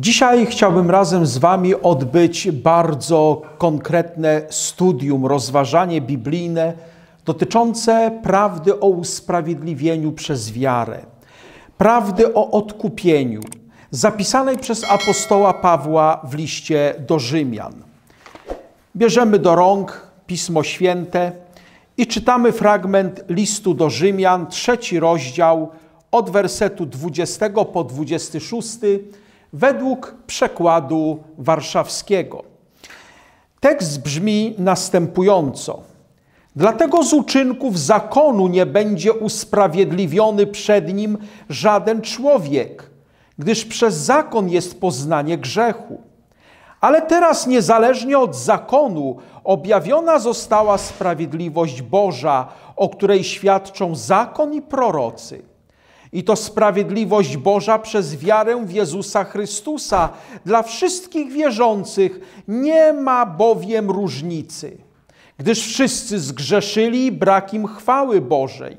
Dzisiaj chciałbym razem z Wami odbyć bardzo konkretne studium, rozważanie biblijne dotyczące prawdy o usprawiedliwieniu przez wiarę, prawdy o odkupieniu, zapisanej przez apostoła Pawła w liście do Rzymian. Bierzemy do rąk Pismo Święte i czytamy fragment listu do Rzymian, trzeci rozdział, od wersetu 20 po 26 według przekładu warszawskiego. Tekst brzmi następująco. Dlatego z uczynków zakonu nie będzie usprawiedliwiony przed nim żaden człowiek, gdyż przez zakon jest poznanie grzechu. Ale teraz, niezależnie od zakonu, objawiona została sprawiedliwość Boża, o której świadczą zakon i prorocy. I to sprawiedliwość Boża przez wiarę w Jezusa Chrystusa dla wszystkich wierzących. Nie ma bowiem różnicy, gdyż wszyscy zgrzeszyli brakiem chwały Bożej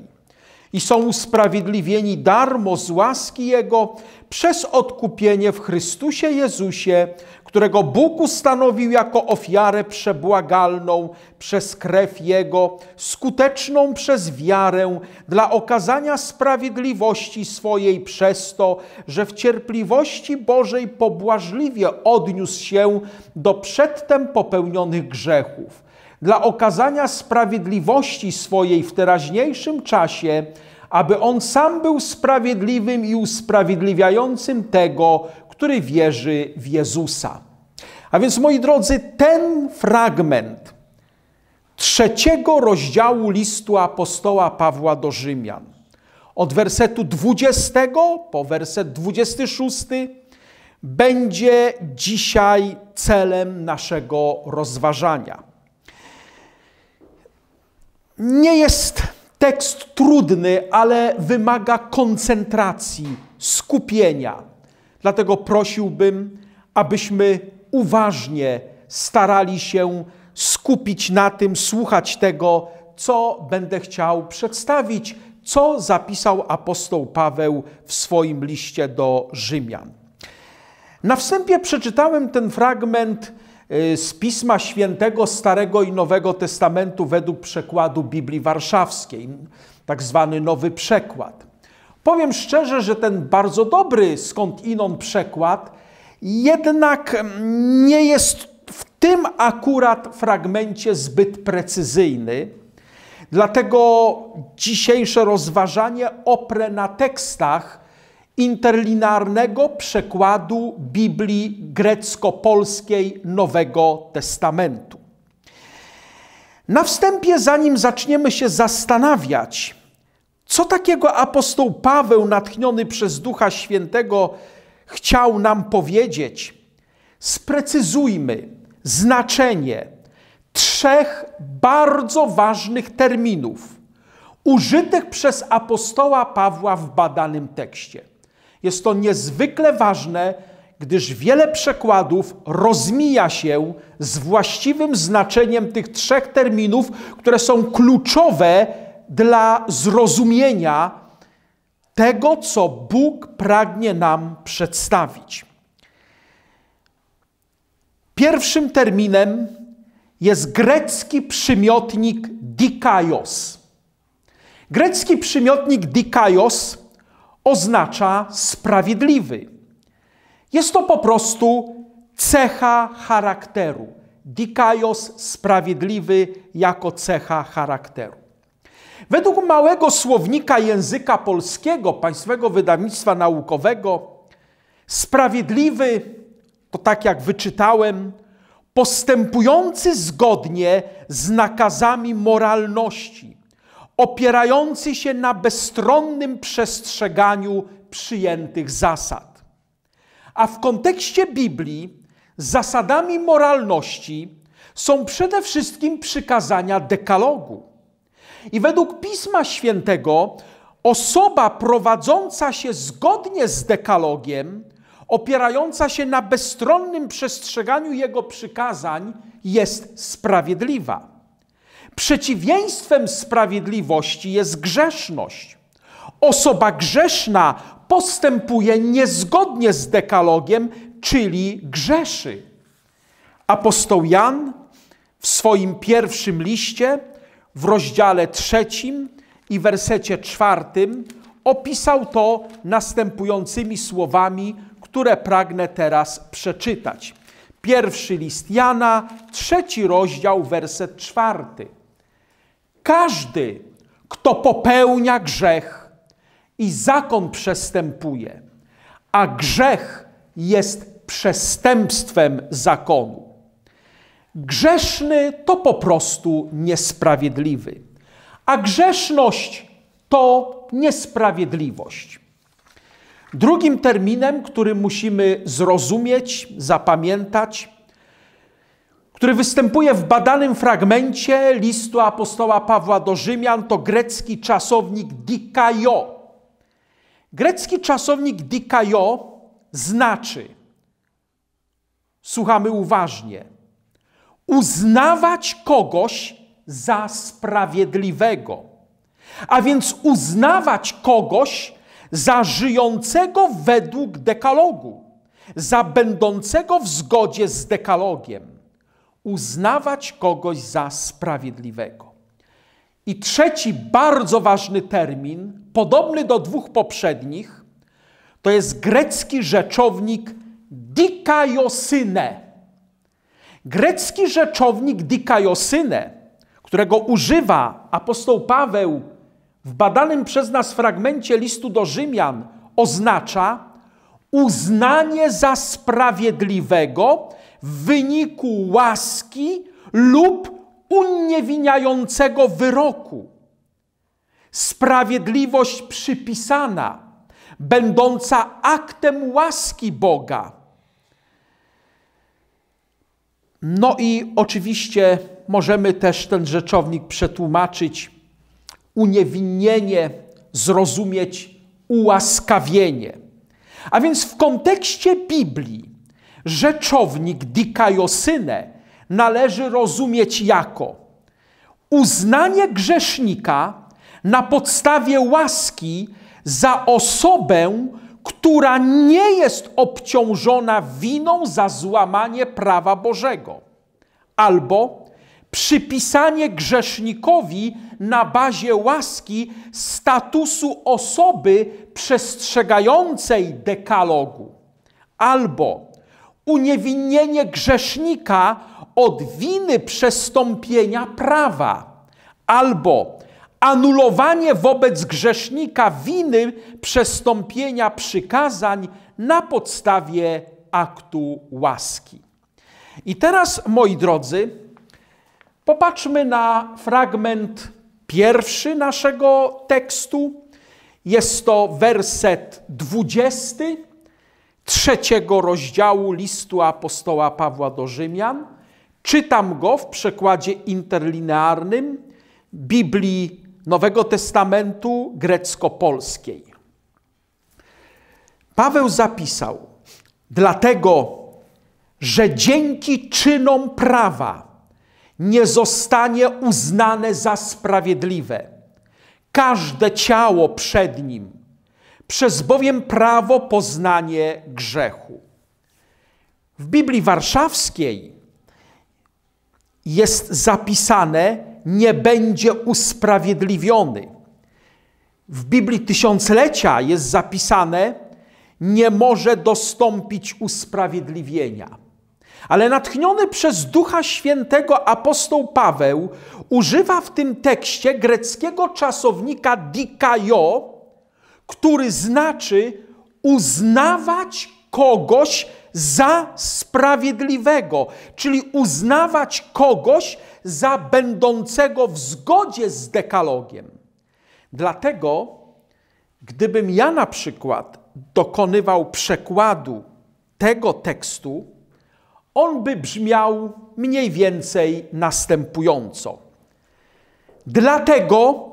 i są usprawiedliwieni darmo z łaski Jego przez odkupienie w Chrystusie Jezusie, którego Bóg ustanowił jako ofiarę przebłagalną przez krew Jego, skuteczną przez wiarę dla okazania sprawiedliwości swojej przez to, że w cierpliwości Bożej pobłażliwie odniósł się do przedtem popełnionych grzechów dla okazania sprawiedliwości swojej w teraźniejszym czasie, aby on sam był sprawiedliwym i usprawiedliwiającym tego, który wierzy w Jezusa. A więc, moi drodzy, ten fragment trzeciego rozdziału listu apostoła Pawła do Rzymian, od wersetu 20 po werset 26, będzie dzisiaj celem naszego rozważania. Nie jest tekst trudny, ale wymaga koncentracji, skupienia. Dlatego prosiłbym, abyśmy uważnie starali się skupić na tym, słuchać tego, co będę chciał przedstawić, co zapisał apostoł Paweł w swoim liście do Rzymian. Na wstępie przeczytałem ten fragment Y, z Pisma Świętego Starego i Nowego Testamentu według przekładu Biblii Warszawskiej, tak zwany nowy przekład. Powiem szczerze, że ten bardzo dobry skąd inon przekład jednak nie jest w tym akurat fragmencie zbyt precyzyjny. Dlatego dzisiejsze rozważanie oprę na tekstach, interlinarnego przekładu Biblii grecko-polskiej Nowego Testamentu. Na wstępie, zanim zaczniemy się zastanawiać, co takiego apostoł Paweł, natchniony przez Ducha Świętego, chciał nam powiedzieć, sprecyzujmy znaczenie trzech bardzo ważnych terminów użytych przez apostoła Pawła w badanym tekście. Jest to niezwykle ważne, gdyż wiele przekładów rozmija się z właściwym znaczeniem tych trzech terminów, które są kluczowe dla zrozumienia tego, co Bóg pragnie nam przedstawić. Pierwszym terminem jest grecki przymiotnik dikaios. Grecki przymiotnik dikaios oznacza sprawiedliwy. Jest to po prostu cecha charakteru. Dikaios sprawiedliwy jako cecha charakteru. Według małego słownika języka polskiego Państwowego Wydawnictwa Naukowego sprawiedliwy to tak jak wyczytałem postępujący zgodnie z nakazami moralności, opierający się na bezstronnym przestrzeganiu przyjętych zasad. A w kontekście Biblii zasadami moralności są przede wszystkim przykazania dekalogu. I według Pisma Świętego osoba prowadząca się zgodnie z dekalogiem, opierająca się na bezstronnym przestrzeganiu jego przykazań, jest sprawiedliwa. Przeciwieństwem sprawiedliwości jest grzeszność. Osoba grzeszna postępuje niezgodnie z dekalogiem, czyli grzeszy. Apostoł Jan w swoim pierwszym liście, w rozdziale trzecim i wersecie czwartym, opisał to następującymi słowami, które pragnę teraz przeczytać. Pierwszy list Jana, trzeci rozdział, werset czwarty. Każdy, kto popełnia grzech i zakon przestępuje, a grzech jest przestępstwem zakonu. Grzeszny to po prostu niesprawiedliwy, a grzeszność to niesprawiedliwość. Drugim terminem, który musimy zrozumieć, zapamiętać, który występuje w badanym fragmencie listu apostoła Pawła do Rzymian, to grecki czasownik dikajo. Grecki czasownik dikajo znaczy, słuchamy uważnie, uznawać kogoś za sprawiedliwego, a więc uznawać kogoś za żyjącego według dekalogu, za będącego w zgodzie z dekalogiem uznawać kogoś za sprawiedliwego. I trzeci bardzo ważny termin, podobny do dwóch poprzednich, to jest grecki rzeczownik dikaiosyne. Grecki rzeczownik dikaiosyne, którego używa apostoł Paweł w badanym przez nas fragmencie listu do Rzymian, oznacza uznanie za sprawiedliwego w wyniku łaski lub uniewinniającego wyroku. Sprawiedliwość przypisana, będąca aktem łaski Boga. No i oczywiście możemy też ten rzeczownik przetłumaczyć uniewinnienie, zrozumieć ułaskawienie. A więc w kontekście Biblii Rzeczownik dikajosyne należy rozumieć jako uznanie grzesznika na podstawie łaski za osobę, która nie jest obciążona winą za złamanie prawa Bożego, albo przypisanie grzesznikowi na bazie łaski statusu osoby przestrzegającej dekalogu, albo uniewinnienie grzesznika od winy przestąpienia prawa albo anulowanie wobec grzesznika winy przestąpienia przykazań na podstawie aktu łaski. I teraz, moi drodzy, popatrzmy na fragment pierwszy naszego tekstu. Jest to werset dwudziesty trzeciego rozdziału listu apostoła Pawła do Rzymian. Czytam go w przekładzie interlinearnym Biblii Nowego Testamentu grecko-polskiej. Paweł zapisał, dlatego, że dzięki czynom prawa nie zostanie uznane za sprawiedliwe każde ciało przed nim przez bowiem prawo poznanie grzechu. W Biblii Warszawskiej jest zapisane: nie będzie usprawiedliwiony. W Biblii Tysiąclecia jest zapisane: nie może dostąpić usprawiedliwienia. Ale natchniony przez Ducha Świętego apostoł Paweł używa w tym tekście greckiego czasownika dikajo, który znaczy uznawać kogoś za sprawiedliwego, czyli uznawać kogoś za będącego w zgodzie z dekalogiem. Dlatego, gdybym ja na przykład dokonywał przekładu tego tekstu, on by brzmiał mniej więcej następująco. Dlatego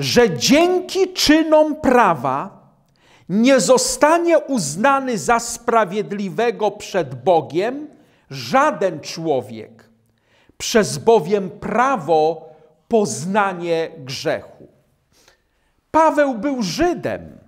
że dzięki czynom prawa nie zostanie uznany za sprawiedliwego przed Bogiem żaden człowiek, przez bowiem prawo poznanie grzechu. Paweł był Żydem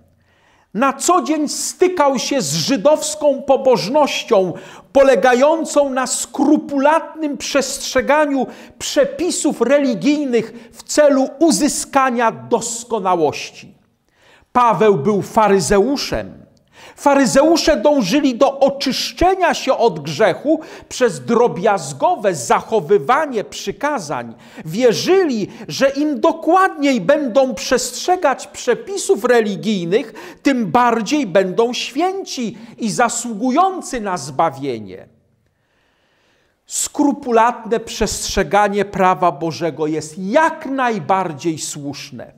na co dzień stykał się z żydowską pobożnością, polegającą na skrupulatnym przestrzeganiu przepisów religijnych w celu uzyskania doskonałości. Paweł był faryzeuszem, Faryzeusze dążyli do oczyszczenia się od grzechu przez drobiazgowe zachowywanie przykazań. Wierzyli, że im dokładniej będą przestrzegać przepisów religijnych, tym bardziej będą święci i zasługujący na zbawienie. Skrupulatne przestrzeganie prawa Bożego jest jak najbardziej słuszne.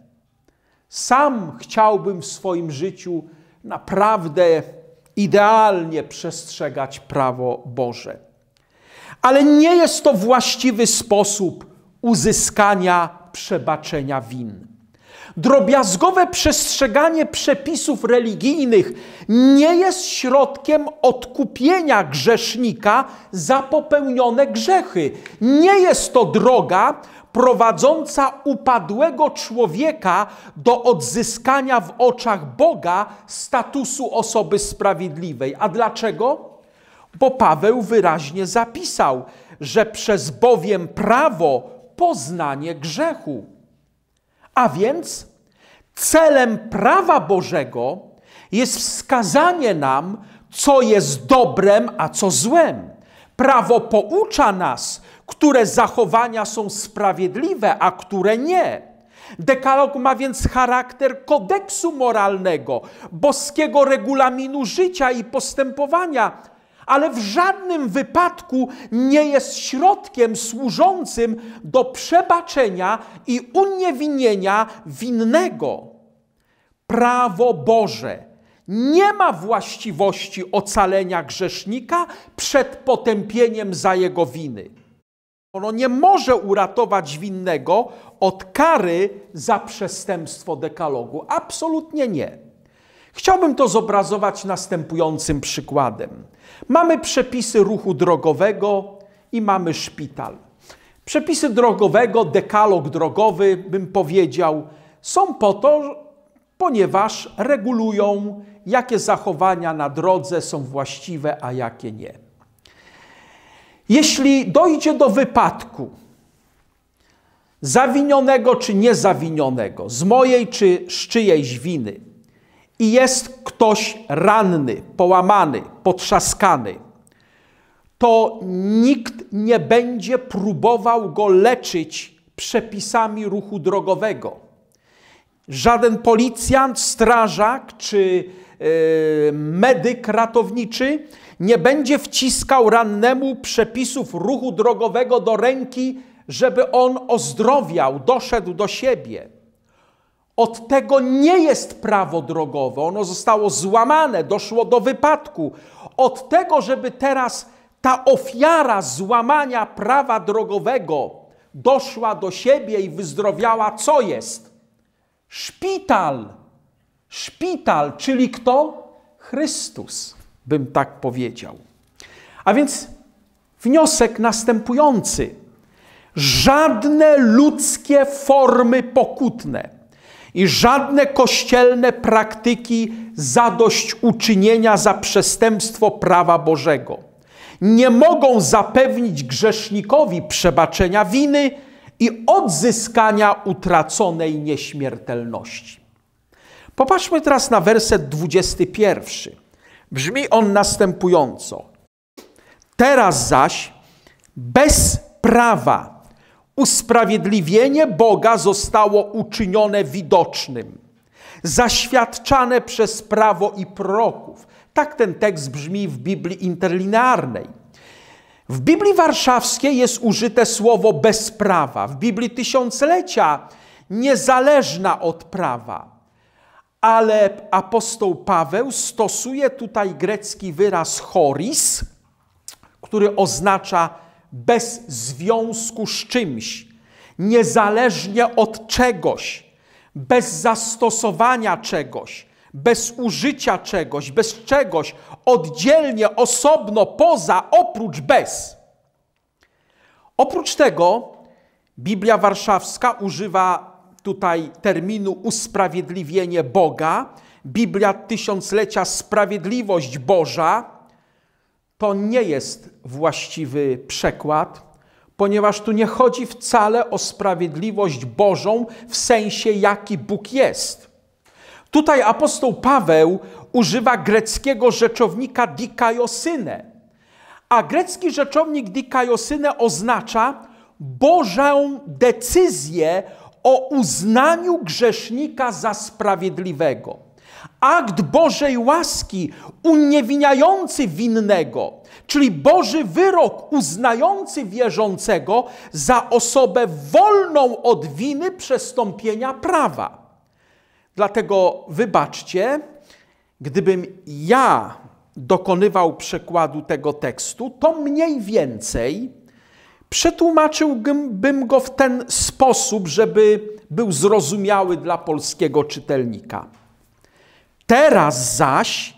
Sam chciałbym w swoim życiu naprawdę idealnie przestrzegać prawo Boże. Ale nie jest to właściwy sposób uzyskania przebaczenia win. Drobiazgowe przestrzeganie przepisów religijnych nie jest środkiem odkupienia grzesznika za popełnione grzechy. Nie jest to droga, prowadząca upadłego człowieka do odzyskania w oczach Boga statusu osoby sprawiedliwej. A dlaczego? Bo Paweł wyraźnie zapisał, że przez bowiem prawo poznanie grzechu. A więc celem prawa Bożego jest wskazanie nam, co jest dobrem, a co złem. Prawo poucza nas, które zachowania są sprawiedliwe, a które nie. Dekalog ma więc charakter kodeksu moralnego, boskiego regulaminu życia i postępowania, ale w żadnym wypadku nie jest środkiem służącym do przebaczenia i uniewinnienia winnego. Prawo Boże nie ma właściwości ocalenia grzesznika przed potępieniem za jego winy. Ono nie może uratować winnego od kary za przestępstwo dekalogu. Absolutnie nie. Chciałbym to zobrazować następującym przykładem. Mamy przepisy ruchu drogowego i mamy szpital. Przepisy drogowego, dekalog drogowy, bym powiedział, są po to, ponieważ regulują, jakie zachowania na drodze są właściwe, a jakie nie. Jeśli dojdzie do wypadku, zawinionego czy niezawinionego, z mojej czy z czyjejś winy, i jest ktoś ranny, połamany, potrzaskany, to nikt nie będzie próbował go leczyć przepisami ruchu drogowego. Żaden policjant, strażak czy yy, medyk ratowniczy nie będzie wciskał rannemu przepisów ruchu drogowego do ręki, żeby on ozdrowiał, doszedł do siebie. Od tego nie jest prawo drogowe, ono zostało złamane, doszło do wypadku. Od tego, żeby teraz ta ofiara złamania prawa drogowego doszła do siebie i wyzdrowiała, co jest? Szpital. Szpital, czyli kto? Chrystus bym tak powiedział. A więc wniosek następujący. Żadne ludzkie formy pokutne i żadne kościelne praktyki zadośćuczynienia za przestępstwo prawa Bożego nie mogą zapewnić grzesznikowi przebaczenia winy i odzyskania utraconej nieśmiertelności. Popatrzmy teraz na werset 21. Brzmi on następująco. Teraz zaś bez prawa usprawiedliwienie Boga zostało uczynione widocznym, zaświadczane przez prawo i proroków. Tak ten tekst brzmi w Biblii interlinearnej. W Biblii warszawskiej jest użyte słowo bez prawa. W Biblii tysiąclecia niezależna od prawa ale apostoł Paweł stosuje tutaj grecki wyraz choris, który oznacza bez związku z czymś, niezależnie od czegoś, bez zastosowania czegoś, bez użycia czegoś, bez czegoś, oddzielnie, osobno, poza, oprócz, bez. Oprócz tego Biblia Warszawska używa tutaj terminu usprawiedliwienie Boga, Biblia tysiąclecia sprawiedliwość Boża, to nie jest właściwy przekład, ponieważ tu nie chodzi wcale o sprawiedliwość Bożą w sensie, jaki Bóg jest. Tutaj apostoł Paweł używa greckiego rzeczownika dikaiosyne, a grecki rzeczownik dikaiosyne oznacza Bożą decyzję o uznaniu grzesznika za sprawiedliwego. Akt Bożej łaski uniewinniający winnego, czyli Boży wyrok uznający wierzącego za osobę wolną od winy przestąpienia prawa. Dlatego wybaczcie, gdybym ja dokonywał przekładu tego tekstu, to mniej więcej Przetłumaczyłbym go w ten sposób, żeby był zrozumiały dla polskiego czytelnika. Teraz zaś,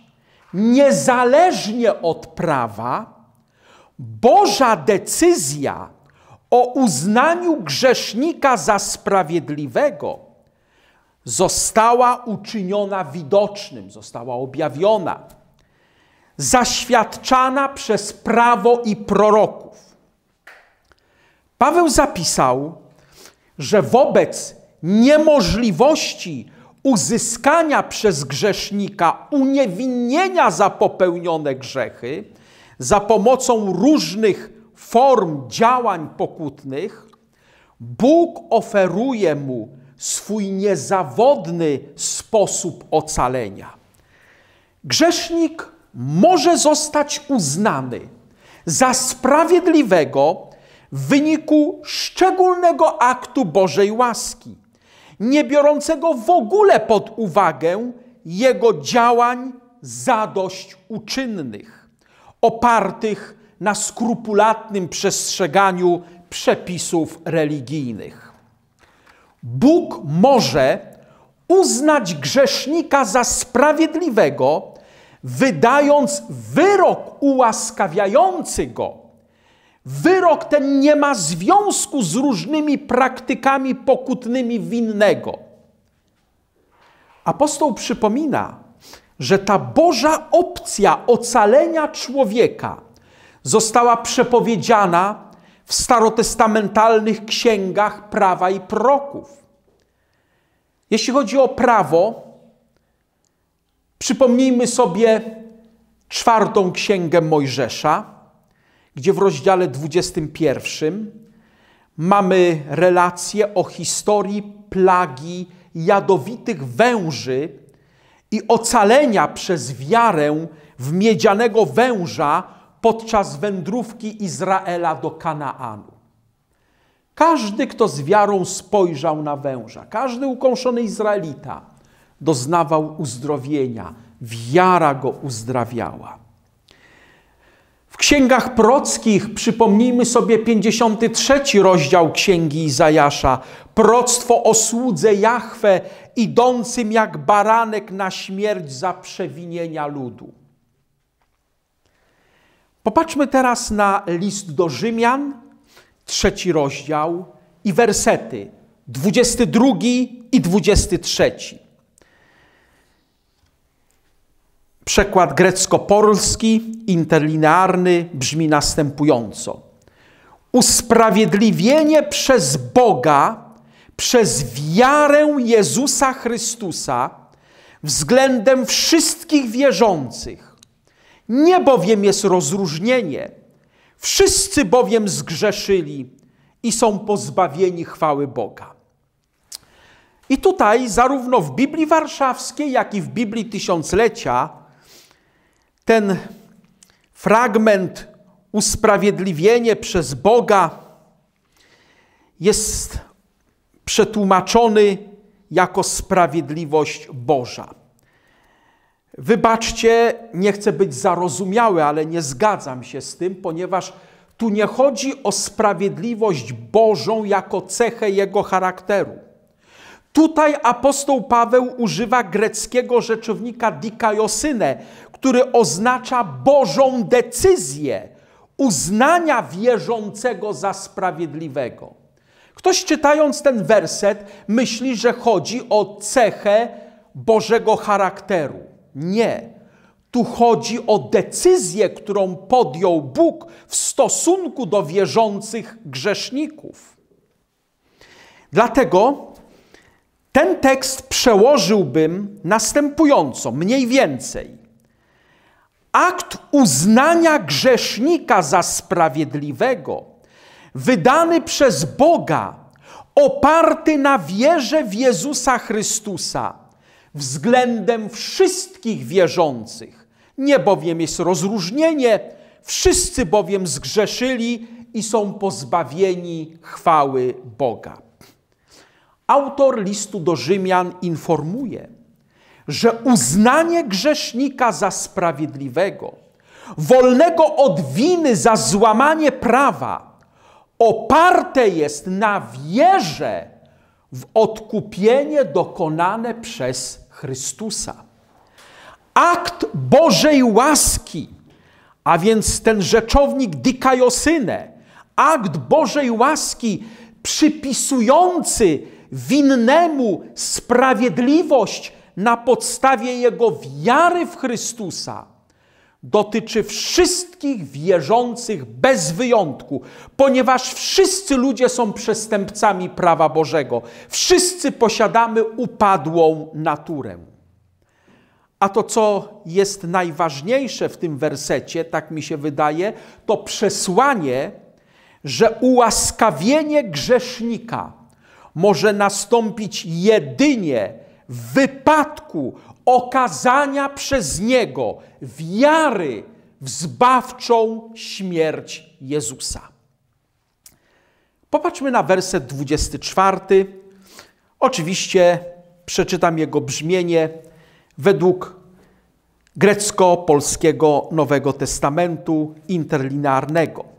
niezależnie od prawa, Boża decyzja o uznaniu grzesznika za sprawiedliwego została uczyniona widocznym, została objawiona, zaświadczana przez prawo i proroków. Paweł zapisał, że wobec niemożliwości uzyskania przez grzesznika uniewinnienia za popełnione grzechy za pomocą różnych form działań pokutnych, Bóg oferuje mu swój niezawodny sposób ocalenia. Grzesznik może zostać uznany za sprawiedliwego w wyniku szczególnego aktu Bożej łaski, nie biorącego w ogóle pod uwagę jego działań zadość uczynnych, opartych na skrupulatnym przestrzeganiu przepisów religijnych. Bóg może uznać grzesznika za sprawiedliwego, wydając wyrok ułaskawiający go Wyrok ten nie ma związku z różnymi praktykami pokutnymi winnego. Apostoł przypomina, że ta Boża opcja ocalenia człowieka została przepowiedziana w starotestamentalnych księgach prawa i proroków. Jeśli chodzi o prawo, przypomnijmy sobie czwartą księgę Mojżesza gdzie w rozdziale 21 mamy relację o historii plagi jadowitych węży i ocalenia przez wiarę w miedzianego węża podczas wędrówki Izraela do Kanaanu. Każdy, kto z wiarą spojrzał na węża, każdy ukąszony Izraelita doznawał uzdrowienia, wiara go uzdrawiała. W księgach prockich przypomnijmy sobie 53 rozdział księgi Izajasza. Proctwo o słudze Jahwe, idącym jak baranek na śmierć za przewinienia ludu. Popatrzmy teraz na list do Rzymian, trzeci rozdział i wersety 22 i 23. Przekład grecko-polski, interlinearny, brzmi następująco. Usprawiedliwienie przez Boga, przez wiarę Jezusa Chrystusa względem wszystkich wierzących. Nie bowiem jest rozróżnienie. Wszyscy bowiem zgrzeszyli i są pozbawieni chwały Boga. I tutaj, zarówno w Biblii Warszawskiej, jak i w Biblii Tysiąclecia, ten fragment usprawiedliwienie przez Boga jest przetłumaczony jako sprawiedliwość Boża. Wybaczcie, nie chcę być zarozumiały, ale nie zgadzam się z tym, ponieważ tu nie chodzi o sprawiedliwość Bożą jako cechę jego charakteru. Tutaj apostoł Paweł używa greckiego rzeczownika dikaiosyne, który oznacza Bożą decyzję uznania wierzącego za sprawiedliwego. Ktoś czytając ten werset myśli, że chodzi o cechę Bożego charakteru. Nie. Tu chodzi o decyzję, którą podjął Bóg w stosunku do wierzących grzeszników. Dlatego ten tekst przełożyłbym następująco, mniej więcej. Akt uznania grzesznika za sprawiedliwego, wydany przez Boga, oparty na wierze w Jezusa Chrystusa, względem wszystkich wierzących. Nie bowiem jest rozróżnienie, wszyscy bowiem zgrzeszyli i są pozbawieni chwały Boga. Autor listu do Rzymian informuje, że uznanie grzesznika za sprawiedliwego, wolnego od winy za złamanie prawa, oparte jest na wierze w odkupienie dokonane przez Chrystusa. Akt Bożej łaski, a więc ten rzeczownik dikajosynę, akt Bożej łaski przypisujący winnemu sprawiedliwość na podstawie jego wiary w Chrystusa dotyczy wszystkich wierzących bez wyjątku, ponieważ wszyscy ludzie są przestępcami prawa Bożego. Wszyscy posiadamy upadłą naturę. A to, co jest najważniejsze w tym wersecie, tak mi się wydaje, to przesłanie, że ułaskawienie grzesznika może nastąpić jedynie w wypadku okazania przez Niego wiary w zbawczą śmierć Jezusa. Popatrzmy na werset 24. Oczywiście przeczytam jego brzmienie według grecko-polskiego Nowego Testamentu interlinearnego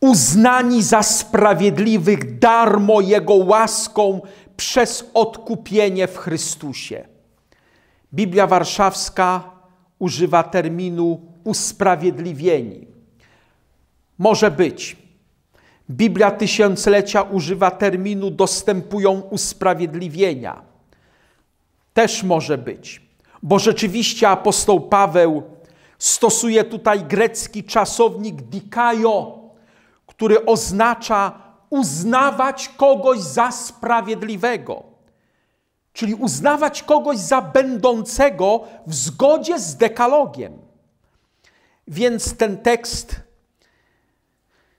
uznani za sprawiedliwych darmo Jego łaską przez odkupienie w Chrystusie. Biblia Warszawska używa terminu usprawiedliwieni. Może być. Biblia Tysiąclecia używa terminu dostępują usprawiedliwienia. Też może być, bo rzeczywiście apostoł Paweł stosuje tutaj grecki czasownik dikajo, który oznacza uznawać kogoś za sprawiedliwego, czyli uznawać kogoś za będącego w zgodzie z dekalogiem. Więc ten tekst,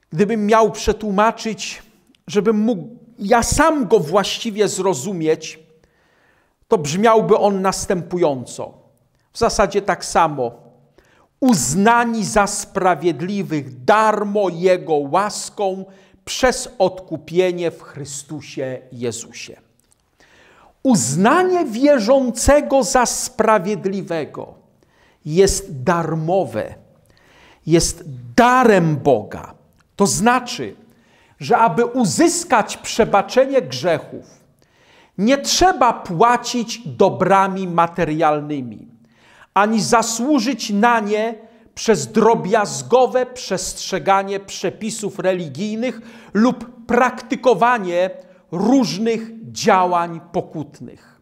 gdybym miał przetłumaczyć, żebym mógł ja sam go właściwie zrozumieć, to brzmiałby on następująco. W zasadzie tak samo uznani za sprawiedliwych darmo Jego łaską przez odkupienie w Chrystusie Jezusie. Uznanie wierzącego za sprawiedliwego jest darmowe, jest darem Boga. To znaczy, że aby uzyskać przebaczenie grzechów, nie trzeba płacić dobrami materialnymi ani zasłużyć na nie przez drobiazgowe przestrzeganie przepisów religijnych lub praktykowanie różnych działań pokutnych.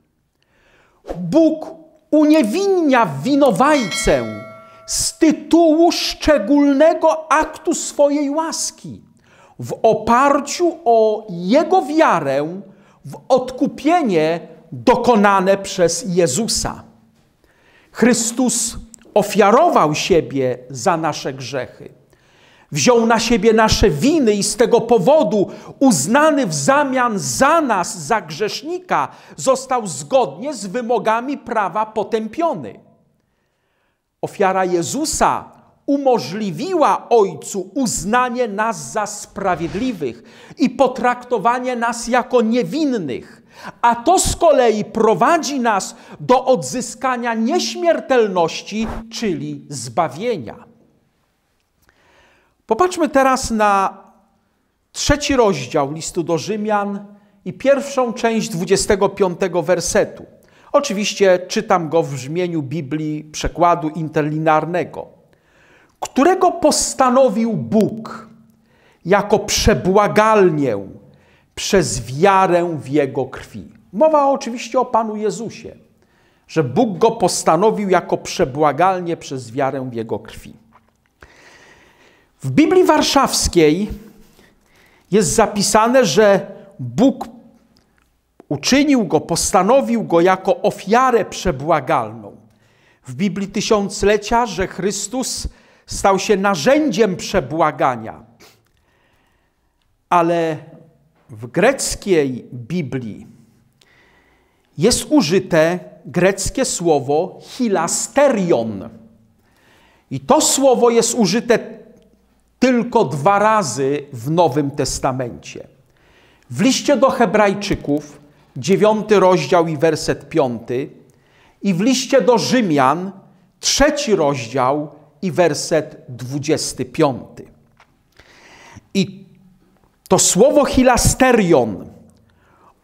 Bóg uniewinnia winowajcę z tytułu szczególnego aktu swojej łaski, w oparciu o jego wiarę w odkupienie dokonane przez Jezusa. Chrystus ofiarował siebie za nasze grzechy. Wziął na siebie nasze winy i z tego powodu, uznany w zamian za nas, za grzesznika, został zgodnie z wymogami prawa potępiony. Ofiara Jezusa umożliwiła Ojcu uznanie nas za sprawiedliwych i potraktowanie nas jako niewinnych. A to z kolei prowadzi nas do odzyskania nieśmiertelności, czyli zbawienia. Popatrzmy teraz na trzeci rozdział listu do Rzymian i pierwszą część 25 wersetu. Oczywiście czytam go w brzmieniu Biblii przekładu interlinarnego którego postanowił Bóg jako przebłagalnię przez wiarę w Jego krwi. Mowa oczywiście o Panu Jezusie, że Bóg go postanowił jako przebłagalnię przez wiarę w Jego krwi. W Biblii Warszawskiej jest zapisane, że Bóg uczynił go, postanowił go jako ofiarę przebłagalną. W Biblii Tysiąclecia, że Chrystus Stał się narzędziem przebłagania. Ale w greckiej Biblii jest użyte greckie słowo hilasterion. I to słowo jest użyte tylko dwa razy w Nowym Testamencie. W liście do Hebrajczyków, dziewiąty rozdział i werset piąty, i w liście do Rzymian, trzeci rozdział i werset 25. I to słowo hilasterion,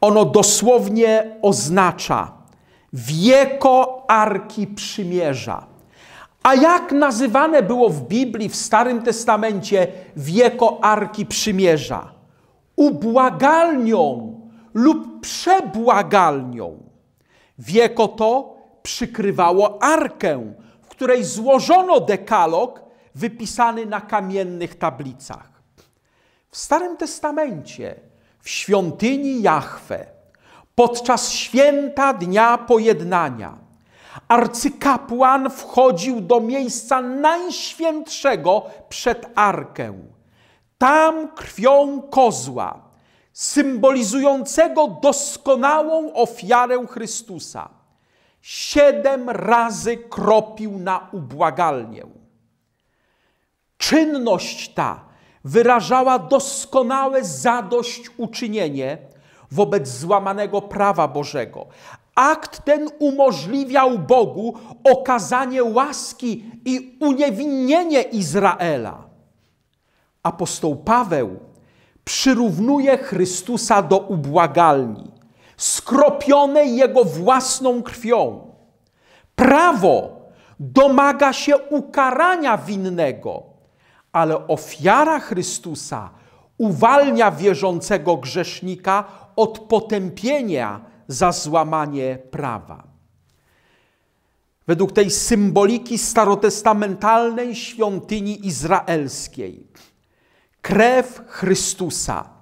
ono dosłownie oznacza wieko Arki Przymierza. A jak nazywane było w Biblii, w Starym Testamencie wieko Arki Przymierza? Ubłagalnią lub przebłagalnią. Wieko to przykrywało arkę, której złożono dekalog wypisany na kamiennych tablicach. W Starym Testamencie, w świątyni Jahwe, podczas święta Dnia Pojednania, arcykapłan wchodził do miejsca najświętszego przed arkę. Tam krwią kozła, symbolizującego doskonałą ofiarę Chrystusa siedem razy kropił na ubłagalnię. Czynność ta wyrażała doskonałe zadośćuczynienie wobec złamanego prawa Bożego. Akt ten umożliwiał Bogu okazanie łaski i uniewinnienie Izraela. Apostoł Paweł przyrównuje Chrystusa do ubłagalni skropione jego własną krwią. Prawo domaga się ukarania winnego, ale ofiara Chrystusa uwalnia wierzącego grzesznika od potępienia za złamanie prawa. Według tej symboliki starotestamentalnej świątyni izraelskiej, krew Chrystusa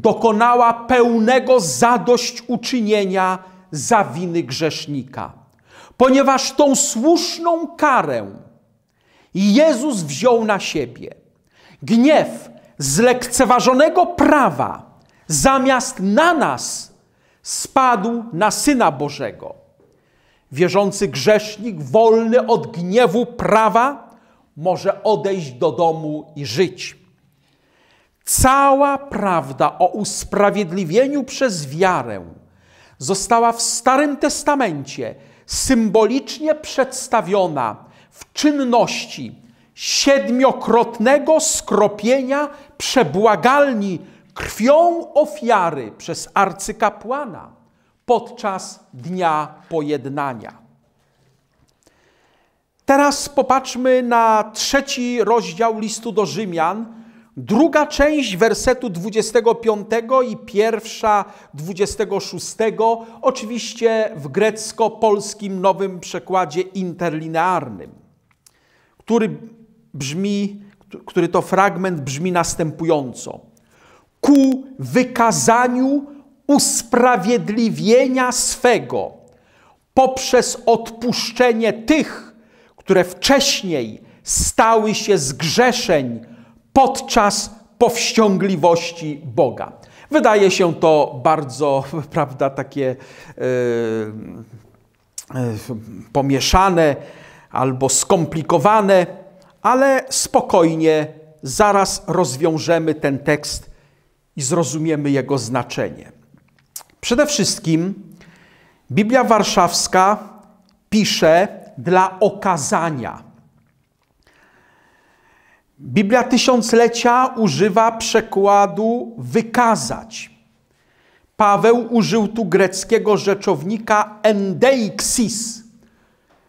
dokonała pełnego zadośćuczynienia za winy grzesznika. Ponieważ tą słuszną karę Jezus wziął na siebie. Gniew z lekceważonego prawa zamiast na nas spadł na Syna Bożego. Wierzący grzesznik, wolny od gniewu prawa, może odejść do domu i żyć. Cała prawda o usprawiedliwieniu przez wiarę została w Starym Testamencie symbolicznie przedstawiona w czynności siedmiokrotnego skropienia przebłagalni krwią ofiary przez arcykapłana podczas Dnia Pojednania. Teraz popatrzmy na trzeci rozdział listu do Rzymian Druga część wersetu 25 i pierwsza 26, oczywiście w grecko-polskim nowym przekładzie interlinearnym, który brzmi, który to fragment brzmi następująco. Ku wykazaniu usprawiedliwienia swego poprzez odpuszczenie tych, które wcześniej stały się zgrzeszeń podczas powściągliwości Boga. Wydaje się to bardzo, prawda, takie yy, yy, pomieszane albo skomplikowane, ale spokojnie zaraz rozwiążemy ten tekst i zrozumiemy jego znaczenie. Przede wszystkim Biblia Warszawska pisze dla okazania Biblia tysiąclecia używa przekładu wykazać. Paweł użył tu greckiego rzeczownika endeixis,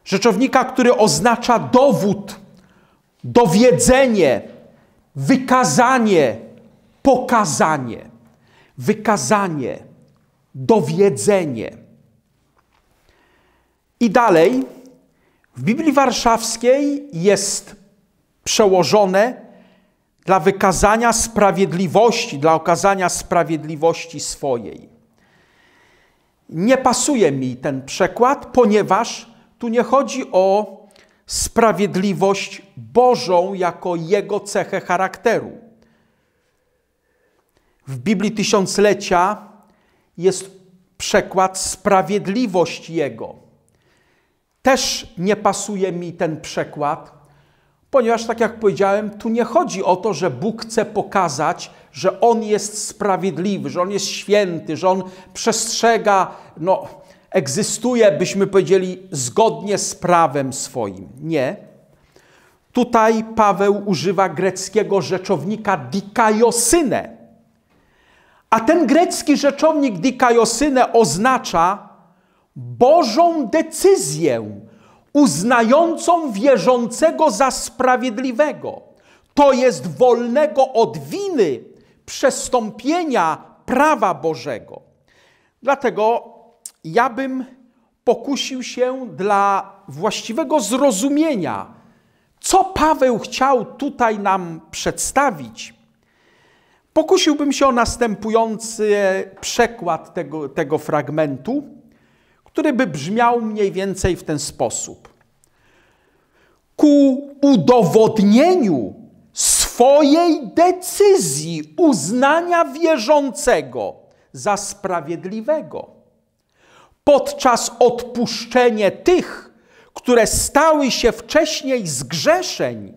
rzeczownika, który oznacza dowód, dowiedzenie, wykazanie, pokazanie, wykazanie, dowiedzenie. I dalej, w Biblii Warszawskiej jest przełożone dla wykazania sprawiedliwości, dla okazania sprawiedliwości swojej. Nie pasuje mi ten przekład, ponieważ tu nie chodzi o sprawiedliwość Bożą jako jego cechę charakteru. W Biblii Tysiąclecia jest przekład sprawiedliwość Jego. Też nie pasuje mi ten przekład, Ponieważ, tak jak powiedziałem, tu nie chodzi o to, że Bóg chce pokazać, że On jest sprawiedliwy, że On jest święty, że On przestrzega, no, egzystuje, byśmy powiedzieli, zgodnie z prawem swoim. Nie. Tutaj Paweł używa greckiego rzeczownika dikajosyne. A ten grecki rzeczownik dikajosyne oznacza Bożą decyzję, uznającą wierzącego za sprawiedliwego, to jest wolnego od winy przestąpienia prawa Bożego. Dlatego ja bym pokusił się dla właściwego zrozumienia, co Paweł chciał tutaj nam przedstawić. Pokusiłbym się o następujący przekład tego, tego fragmentu który by brzmiał mniej więcej w ten sposób. Ku udowodnieniu swojej decyzji uznania wierzącego za sprawiedliwego, podczas odpuszczenia tych, które stały się wcześniej zgrzeszeń,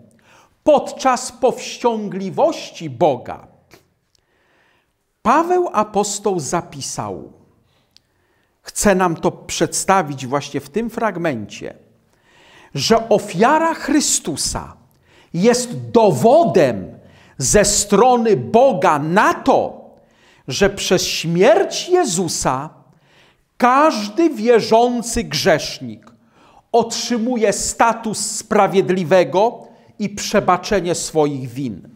podczas powściągliwości Boga. Paweł apostoł zapisał, chce nam to przedstawić właśnie w tym fragmencie, że ofiara Chrystusa jest dowodem ze strony Boga na to, że przez śmierć Jezusa każdy wierzący grzesznik otrzymuje status sprawiedliwego i przebaczenie swoich win.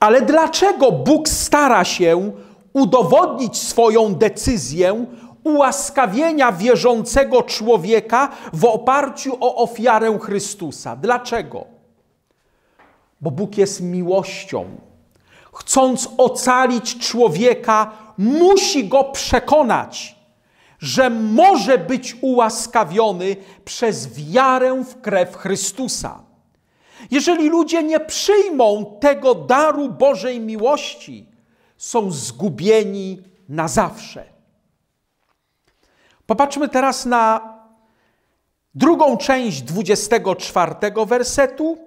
Ale dlaczego Bóg stara się udowodnić swoją decyzję ułaskawienia wierzącego człowieka w oparciu o ofiarę Chrystusa. Dlaczego? Bo Bóg jest miłością. Chcąc ocalić człowieka, musi go przekonać, że może być ułaskawiony przez wiarę w krew Chrystusa. Jeżeli ludzie nie przyjmą tego daru Bożej miłości, są zgubieni na zawsze. Popatrzmy teraz na drugą część 24 wersetu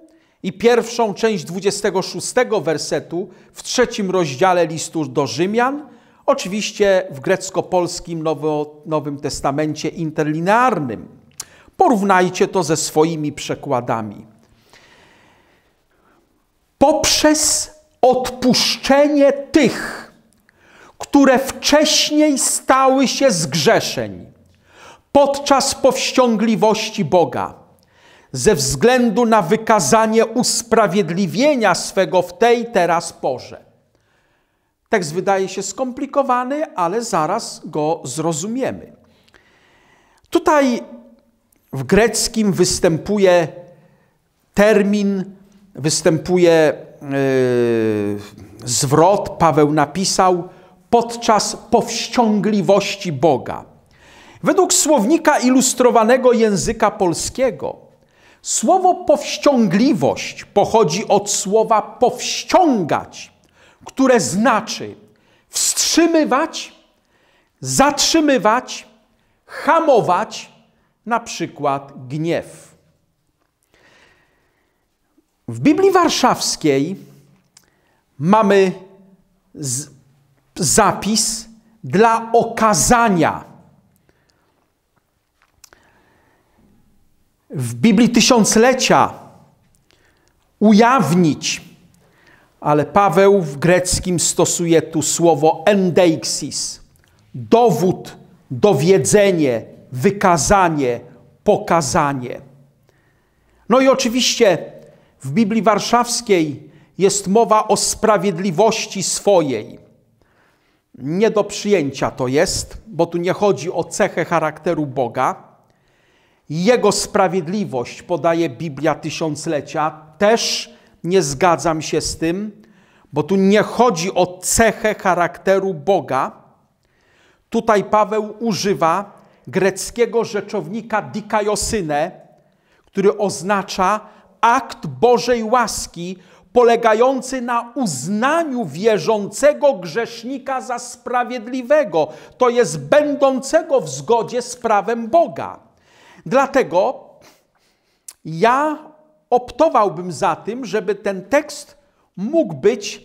i pierwszą część 26 wersetu w trzecim rozdziale listu do Rzymian, oczywiście w grecko-polskim Nowo Nowym Testamencie interlinearnym. Porównajcie to ze swoimi przekładami. Poprzez odpuszczenie tych, które wcześniej stały się zgrzeszeń, podczas powściągliwości Boga, ze względu na wykazanie usprawiedliwienia swego w tej teraz porze. Tekst wydaje się skomplikowany, ale zaraz go zrozumiemy. Tutaj w greckim występuje termin, występuje yy, zwrot, Paweł napisał, podczas powściągliwości Boga. Według słownika ilustrowanego języka polskiego, słowo powściągliwość pochodzi od słowa powściągać, które znaczy wstrzymywać, zatrzymywać, hamować, na przykład gniew. W Biblii Warszawskiej mamy zapis dla okazania w Biblii tysiąclecia ujawnić, ale Paweł w greckim stosuje tu słowo endeixis, dowód, dowiedzenie, wykazanie, pokazanie. No i oczywiście w Biblii Warszawskiej jest mowa o sprawiedliwości swojej. Nie do przyjęcia to jest, bo tu nie chodzi o cechę charakteru Boga, jego sprawiedliwość, podaje Biblia tysiąclecia, też nie zgadzam się z tym, bo tu nie chodzi o cechę charakteru Boga. Tutaj Paweł używa greckiego rzeczownika dikaiosyne, który oznacza akt Bożej łaski polegający na uznaniu wierzącego grzesznika za sprawiedliwego, to jest będącego w zgodzie z prawem Boga. Dlatego ja optowałbym za tym, żeby ten tekst mógł być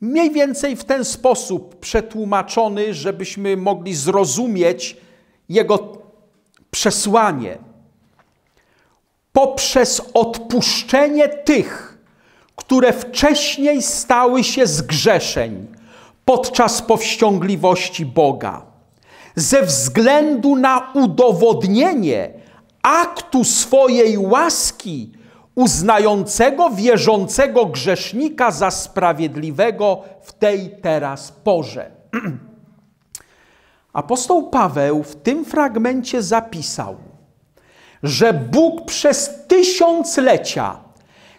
mniej więcej w ten sposób przetłumaczony, żebyśmy mogli zrozumieć jego przesłanie. Poprzez odpuszczenie tych, które wcześniej stały się zgrzeszeń podczas powściągliwości Boga, ze względu na udowodnienie, aktu swojej łaski, uznającego wierzącego grzesznika za sprawiedliwego w tej teraz porze. Apostoł Paweł w tym fragmencie zapisał, że Bóg przez tysiąclecia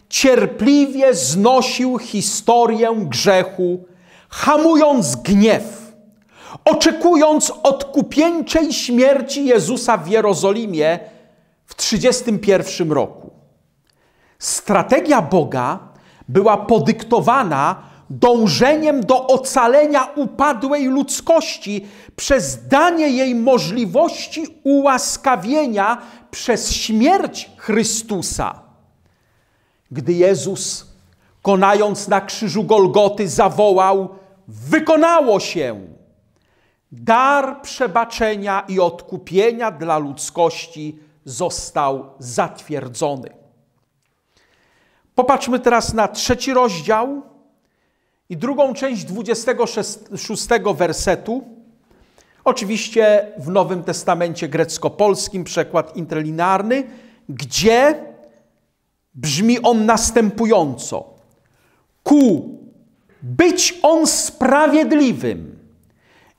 cierpliwie znosił historię grzechu, hamując gniew, oczekując odkupieńczej śmierci Jezusa w Jerozolimie, w 1931 roku. Strategia Boga była podyktowana dążeniem do ocalenia upadłej ludzkości przez danie jej możliwości ułaskawienia przez śmierć Chrystusa. Gdy Jezus, konając na krzyżu Golgoty, zawołał: Wykonało się! Dar przebaczenia i odkupienia dla ludzkości został zatwierdzony. Popatrzmy teraz na trzeci rozdział i drugą część 26 wersetu. Oczywiście w Nowym Testamencie grecko-polskim przekład interlinearny, gdzie brzmi on następująco. Ku być on sprawiedliwym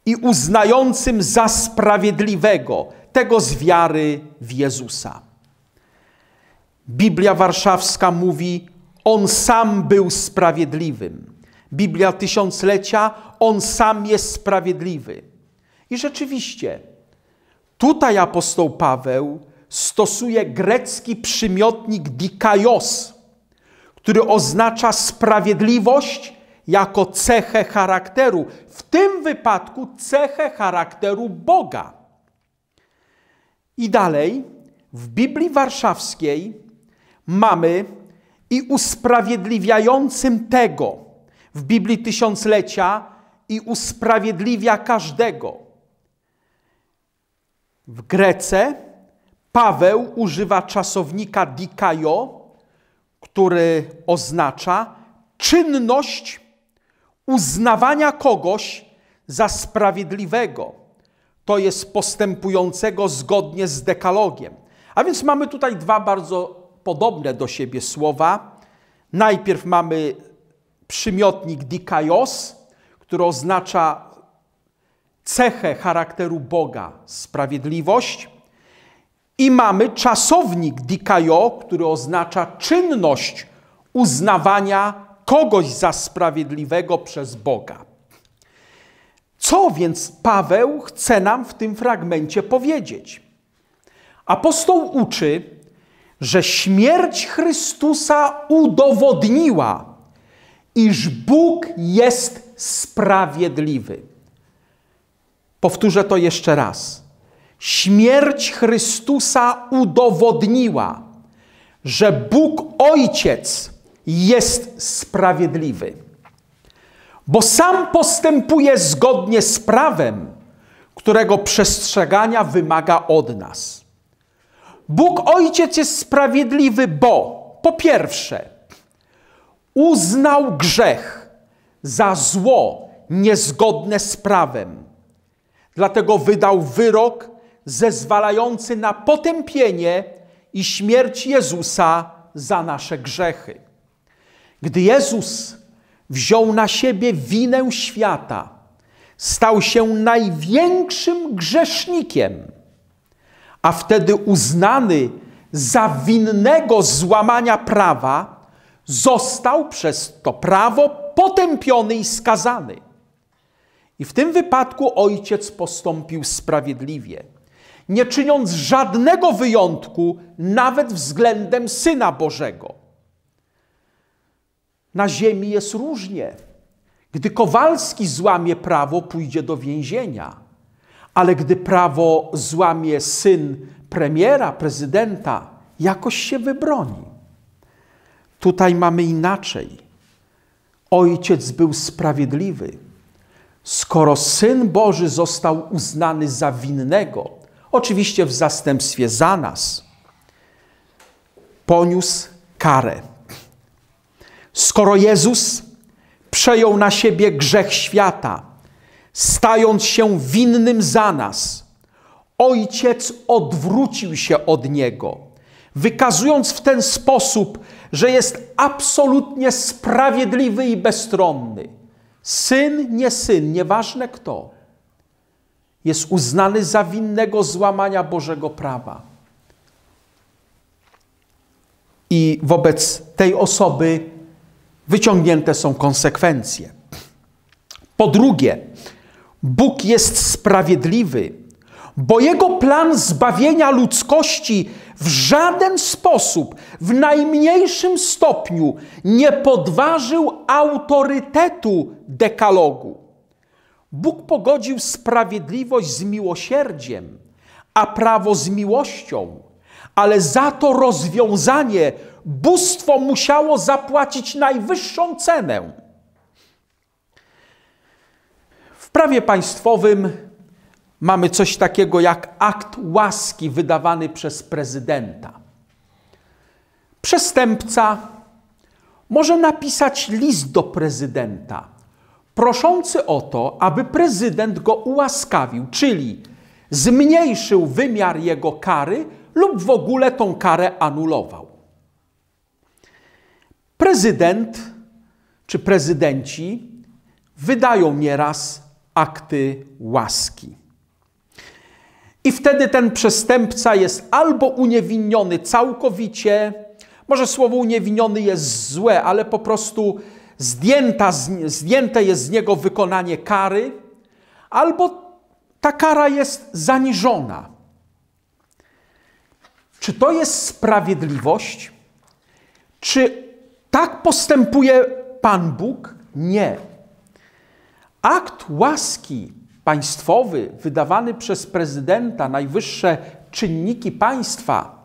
i uznającym za sprawiedliwego tego z wiary w Jezusa. Biblia Warszawska mówi: On sam był sprawiedliwym. Biblia Tysiąclecia: On sam jest sprawiedliwy. I rzeczywiście, tutaj apostoł Paweł stosuje grecki przymiotnik dikaios, który oznacza sprawiedliwość jako cechę charakteru, w tym wypadku cechę charakteru Boga. I dalej w Biblii Warszawskiej mamy i usprawiedliwiającym tego w Biblii Tysiąclecia i usprawiedliwia każdego. W Grece Paweł używa czasownika dikajo, który oznacza czynność uznawania kogoś za sprawiedliwego to jest postępującego zgodnie z dekalogiem. A więc mamy tutaj dwa bardzo podobne do siebie słowa. Najpierw mamy przymiotnik dikaios, który oznacza cechę charakteru Boga, sprawiedliwość. I mamy czasownik dikajo, który oznacza czynność uznawania kogoś za sprawiedliwego przez Boga. Co więc Paweł chce nam w tym fragmencie powiedzieć? Apostoł uczy, że śmierć Chrystusa udowodniła, iż Bóg jest sprawiedliwy. Powtórzę to jeszcze raz. Śmierć Chrystusa udowodniła, że Bóg Ojciec jest sprawiedliwy bo sam postępuje zgodnie z prawem, którego przestrzegania wymaga od nas. Bóg Ojciec jest sprawiedliwy, bo po pierwsze, uznał grzech za zło niezgodne z prawem. Dlatego wydał wyrok zezwalający na potępienie i śmierć Jezusa za nasze grzechy. Gdy Jezus wziął na siebie winę świata, stał się największym grzesznikiem, a wtedy uznany za winnego złamania prawa, został przez to prawo potępiony i skazany. I w tym wypadku ojciec postąpił sprawiedliwie, nie czyniąc żadnego wyjątku nawet względem Syna Bożego na ziemi jest różnie. Gdy Kowalski złamie prawo, pójdzie do więzienia. Ale gdy prawo złamie syn premiera, prezydenta, jakoś się wybroni. Tutaj mamy inaczej. Ojciec był sprawiedliwy. Skoro syn Boży został uznany za winnego, oczywiście w zastępstwie za nas, poniósł karę. Skoro Jezus przejął na siebie grzech świata, stając się winnym za nas, Ojciec odwrócił się od niego, wykazując w ten sposób, że jest absolutnie sprawiedliwy i bezstronny. Syn, nie syn, nieważne kto, jest uznany za winnego złamania Bożego prawa. I wobec tej osoby wyciągnięte są konsekwencje. Po drugie, Bóg jest sprawiedliwy, bo jego plan zbawienia ludzkości w żaden sposób, w najmniejszym stopniu nie podważył autorytetu dekalogu. Bóg pogodził sprawiedliwość z miłosierdziem, a prawo z miłością, ale za to rozwiązanie bóstwo musiało zapłacić najwyższą cenę. W prawie państwowym mamy coś takiego jak akt łaski wydawany przez prezydenta. Przestępca może napisać list do prezydenta, proszący o to, aby prezydent go ułaskawił, czyli zmniejszył wymiar jego kary lub w ogóle tą karę anulował prezydent czy prezydenci wydają nieraz akty łaski. I wtedy ten przestępca jest albo uniewinniony całkowicie, może słowo uniewinniony jest złe, ale po prostu zdjęta, zdjęte jest z niego wykonanie kary, albo ta kara jest zaniżona. Czy to jest sprawiedliwość? Czy tak postępuje Pan Bóg? Nie. Akt łaski państwowy wydawany przez prezydenta, najwyższe czynniki państwa,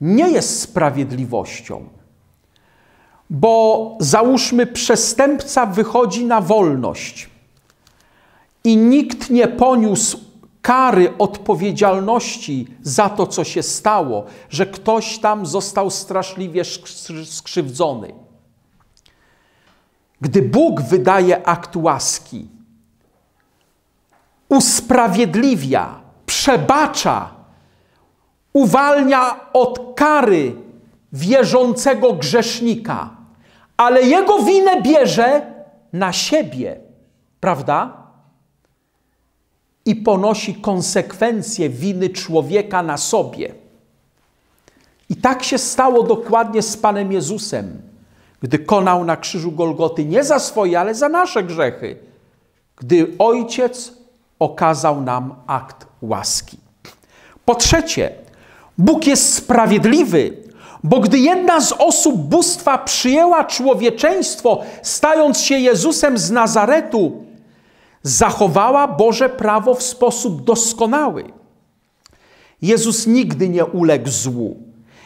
nie jest sprawiedliwością. Bo załóżmy, przestępca wychodzi na wolność i nikt nie poniósł kary odpowiedzialności za to, co się stało, że ktoś tam został straszliwie skrzywdzony. Gdy Bóg wydaje akt łaski, usprawiedliwia, przebacza, uwalnia od kary wierzącego grzesznika, ale jego winę bierze na siebie, prawda? i ponosi konsekwencje winy człowieka na sobie. I tak się stało dokładnie z Panem Jezusem, gdy konał na krzyżu Golgoty nie za swoje, ale za nasze grzechy, gdy Ojciec okazał nam akt łaski. Po trzecie, Bóg jest sprawiedliwy, bo gdy jedna z osób bóstwa przyjęła człowieczeństwo, stając się Jezusem z Nazaretu, zachowała Boże prawo w sposób doskonały. Jezus nigdy nie uległ złu,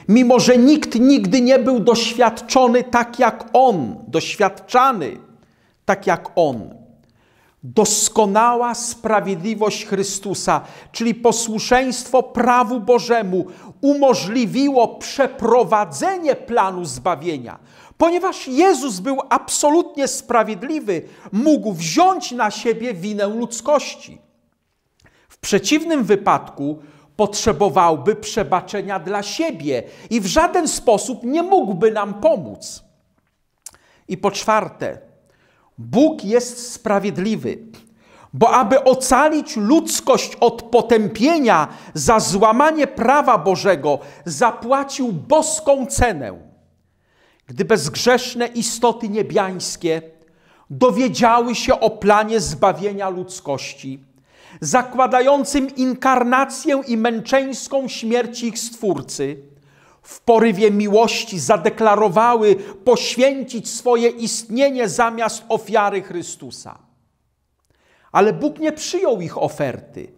mimo że nikt nigdy nie był doświadczony tak jak On, doświadczany tak jak On. Doskonała sprawiedliwość Chrystusa, czyli posłuszeństwo prawu Bożemu, umożliwiło przeprowadzenie planu zbawienia, Ponieważ Jezus był absolutnie sprawiedliwy, mógł wziąć na siebie winę ludzkości. W przeciwnym wypadku potrzebowałby przebaczenia dla siebie i w żaden sposób nie mógłby nam pomóc. I po czwarte, Bóg jest sprawiedliwy, bo aby ocalić ludzkość od potępienia za złamanie prawa Bożego, zapłacił boską cenę gdy bezgrzeszne istoty niebiańskie dowiedziały się o planie zbawienia ludzkości, zakładającym inkarnację i męczeńską śmierć ich Stwórcy, w porywie miłości zadeklarowały poświęcić swoje istnienie zamiast ofiary Chrystusa. Ale Bóg nie przyjął ich oferty.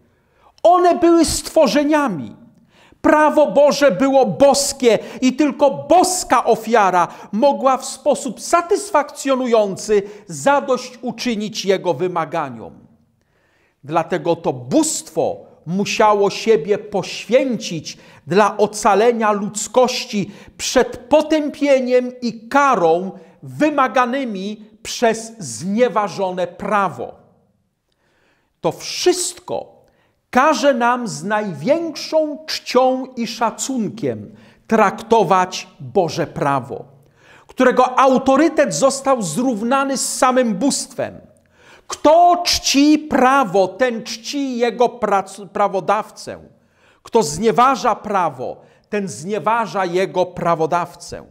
One były stworzeniami Prawo Boże było boskie i tylko boska ofiara mogła w sposób satysfakcjonujący zadośćuczynić jego wymaganiom. Dlatego to bóstwo musiało siebie poświęcić dla ocalenia ludzkości przed potępieniem i karą wymaganymi przez znieważone prawo. To wszystko każe nam z największą czcią i szacunkiem traktować Boże prawo, którego autorytet został zrównany z samym bóstwem. Kto czci prawo, ten czci jego prawodawcę. Kto znieważa prawo, ten znieważa jego prawodawcę.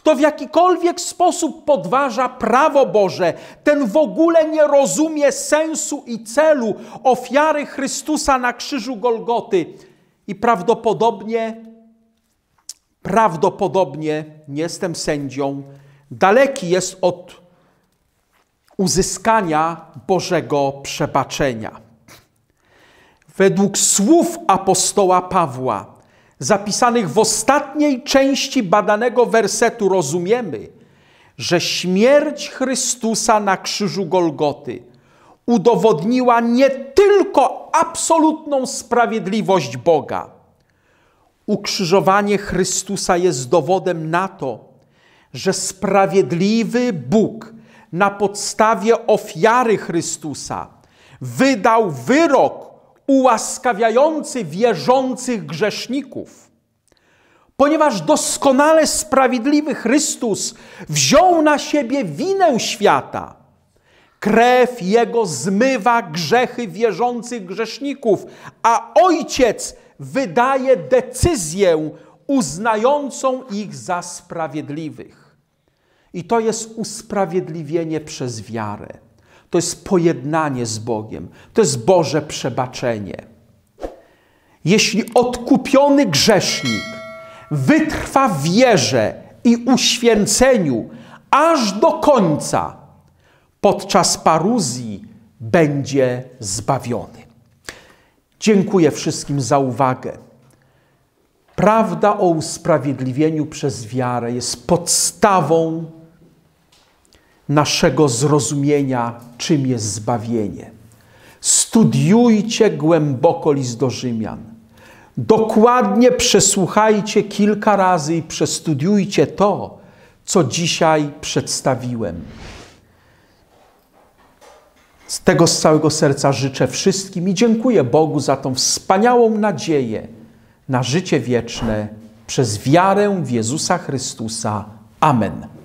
Kto w jakikolwiek sposób podważa prawo Boże, ten w ogóle nie rozumie sensu i celu ofiary Chrystusa na krzyżu Golgoty i prawdopodobnie, prawdopodobnie, nie jestem sędzią, daleki jest od uzyskania Bożego przebaczenia. Według słów apostoła Pawła, zapisanych w ostatniej części badanego wersetu rozumiemy, że śmierć Chrystusa na krzyżu Golgoty udowodniła nie tylko absolutną sprawiedliwość Boga. Ukrzyżowanie Chrystusa jest dowodem na to, że sprawiedliwy Bóg na podstawie ofiary Chrystusa wydał wyrok ułaskawiający wierzących grzeszników. Ponieważ doskonale sprawiedliwy Chrystus wziął na siebie winę świata, krew Jego zmywa grzechy wierzących grzeszników, a Ojciec wydaje decyzję uznającą ich za sprawiedliwych. I to jest usprawiedliwienie przez wiarę to jest pojednanie z Bogiem, to jest Boże przebaczenie. Jeśli odkupiony grzesznik wytrwa w wierze i uświęceniu aż do końca, podczas paruzji będzie zbawiony. Dziękuję wszystkim za uwagę. Prawda o usprawiedliwieniu przez wiarę jest podstawą naszego zrozumienia, czym jest zbawienie. Studiujcie głęboko list do Rzymian. Dokładnie przesłuchajcie kilka razy i przestudiujcie to, co dzisiaj przedstawiłem. Z tego z całego serca życzę wszystkim i dziękuję Bogu za tą wspaniałą nadzieję na życie wieczne przez wiarę w Jezusa Chrystusa. Amen.